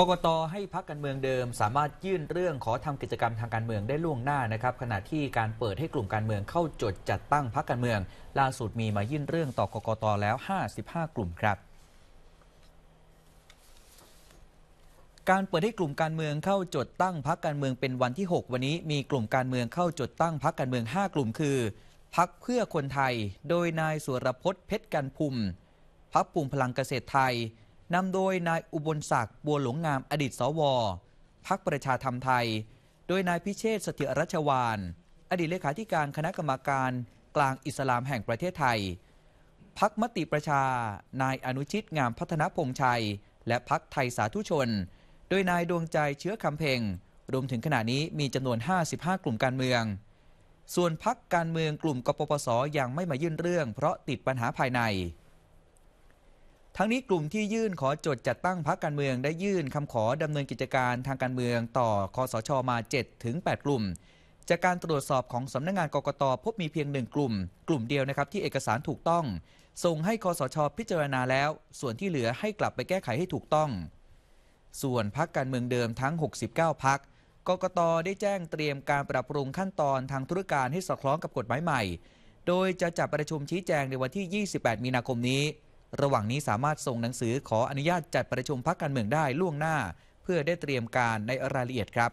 กกตให้พักการเมืองเดิมสามารถยื่นเรื่องขอทำกิจกรรมทางการเมืองได้ล่วงหน้านะครับ ขณะที่การเปิดให้กลุ่มการเมืองเข้าจดจัดตั้งพักการเมืองล่าสุดมีมายื่นเรื่องต่อกกตแล้ว 55 กลุ่มครับ การเปิดให้กลุ่มการเมืองเข้าจดตั้งพักการเมืองเป็นวันที่ 6 วันนี้มีกลุ่มการเมืองเข้าจดตั้งพักการเมือง 5 กลุ่มคือพักเพื่อคนไทย โดยนายสุรพจน์เพชรกันพุ่มพักปุ่มพลังเกษตรไทยนำโดยนายอุบลศักดิ์บัวหลงงามอดีตสวพักประชาธรรมไทย โดยนายพิเชษสถิรัชวานอดีตเลขาธิการคณะกรรมการกลางอิสลามแห่งประเทศไทย พักมติประชา นายอนุชิตงามพัฒนพงษ์ชัย และพักไทยสาธุชน โดยนายดวงใจเชื้อคำเพ่งรวมถึงขณะนี้มีจำนวน 55 กลุ่มการเมือง ส่วนพักการเมืองกลุ่มกปปสยังไม่มายื่นเรื่องเพราะติดปัญหาภายในทั้งนี้กลุ่มที่ยื่นขอจดจัดตั้งพรรคการเมืองได้ยื่นคำขอดำเนินกิจการทางการเมืองต่อคอสชมา7-8กลุ่ม จากการตรวจสอบของสำนักงงานกกตพบมีเพียงหนึ่งกลุ่ม กลุ่มเดียวนะครับที่เอกสารถูกต้อง ส่งให้คอสชพิจารณาแล้ว ส่วนที่เหลือให้กลับไปแก้ไขให้ถูกต้อง ส่วนพรรคการเมืองเดิมทั้ง 69พรรคกกตได้แจ้งเตรียมการปรับปรุงขั้นตอนทางธุรการให้สอดคล้องกับกฎหมายใหม่ โดยจะจัดประชุมชี้แจงในวันที่ 28มีนาคมนี้ระหว่างนี้สามารถส่งหนังสือขออนุญาตจัดประชุมพักการเมืองได้ล่วงหน้า เพื่อได้เตรียมการในรายละเอียดครับ